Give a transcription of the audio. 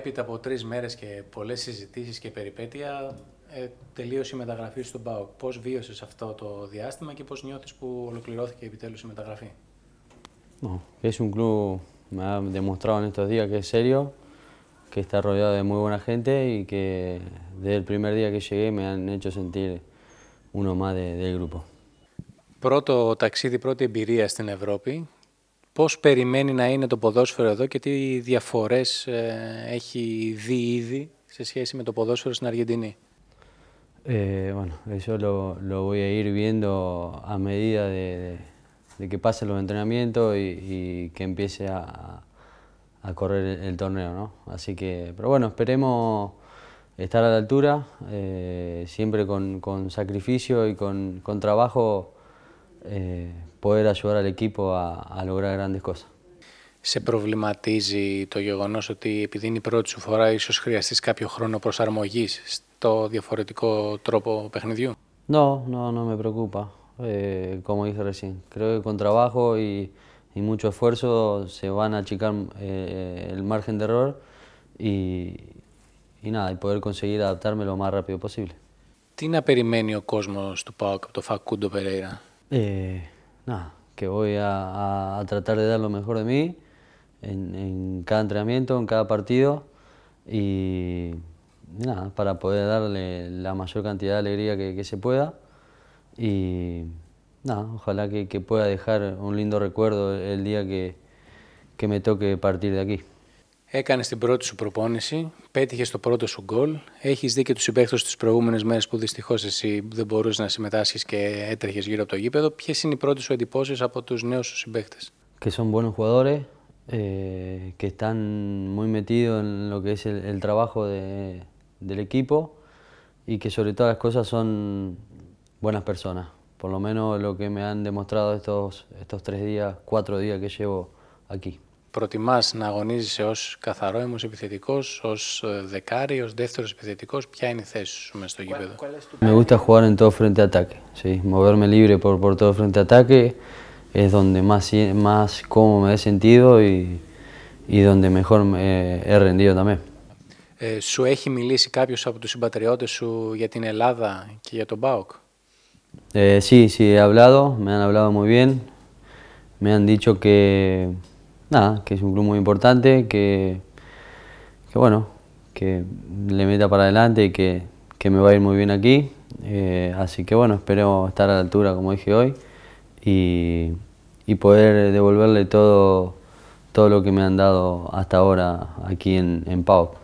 έπειτα από τρεις μέρες και πολλές συζητήσεις και περιπέτεια, ε, τελείωσε η μεταγραφή στον ΠΑΟΚ. Πώς βίωσες αυτό το διάστημα και πώς νιώθεις που ολοκληρώθηκε επιτέλους η μεταγραφή. No, es un club, me ha demostrado en estos días que es serio, que está rodeado de muy buena gente y que desde el primer día que llegué me han hecho sentir uno más de, del grupo. Πρώτο ταξίδι, πρώτη εμπειρία στην Ευρώπη. ¿Cómo περιμένει να είναι το ποδόσφαιρο εδώ και τι διαφορές ε, έχει δει ήδη σε σχέση με το ποδόσφαιρο στην Αργεντινή. bueno, eso lo, voy a ir viendo a medida de, que pasen los entrenamientos y, que empiece a, correr el, torneo, ¿no? Así que, pero bueno, esperemos estar a la altura, eh, siempre con, sacrificio y con trabajo eh, poder ayudar al equipo a, a lograr grandes cosas. Σε προβληματίζει το γεγονός ότι επειδή είναι η πρώτη σου φορά ίσως χρειαστείς κάποιο χρόνο προσαρμογής στο διαφορετικό τρόπο παιχνιδιού. No, no, no me preocupa. Eh, como dije recién, creo que con trabajo y, y mucho esfuerzo se van a achicar eh, el margen de error y, y nada, y poder conseguir adaptarme lo más rápido posible. Τι να περιμένει ο κόσμος του ΠΑΟΚ από το Φακούντο Περέιρα Eh, nada, que voy a, tratar de dar lo mejor de mí en, cada entrenamiento, en cada partido y nada, para poder darle la mayor cantidad de alegría que, se pueda y nada, ojalá que, pueda dejar un lindo recuerdo el día que me toque partir de aquí. Έκανε την πρώτη σου προπόνηση, πέτυχες το πρώτο σου γκολ. Έχεις δει και τους συμπαίκτε τις προηγούμενες μέρες που δυστυχώς εσύ δεν μπορούσες να συμμετάσχεις και έτρεχες γύρω από το γήπεδο. Ποιες είναι οι πρώτες σου εντυπώσεις από τους νέους σου συμπαίκτε. Και son buenos jugadores, eh, que están muy metidos en lo que es el, el trabajo de, del equipo y que sobre todas las cosas son buenas personas. Por lo menos lo que me han demostrado estos, estos tres días, cuatro días que llevo aquí προτιμάς να αγωνίζεσαι ως καθαρόαιμος επιθετικός, ως ε, δεκάρι, ως δεύτερος επιθετικός, ποια είναι η θέση σου μέσα στο γήπεδο. Με gusta jugar en todo frente ataque, sí, moverme libre por, por todo frente ataque, es donde más, más cómodo me he sentido y, y donde mejor me he rendido también. Ε, σου έχει μιλήσει κάποιος από τους συμπατριώτες σου για την Ελλάδα και για τον ΠΑΟΚ. Ε, sí, sí, he hablado, me han hablado muy bien, me han dicho que nada, que es un club muy importante, que, bueno, que le meta para adelante y que, me va a ir muy bien aquí. Eh, así que bueno, espero estar a la altura, como dije hoy, y, poder devolverle todo, todo lo que me han dado hasta ahora aquí en, Pau.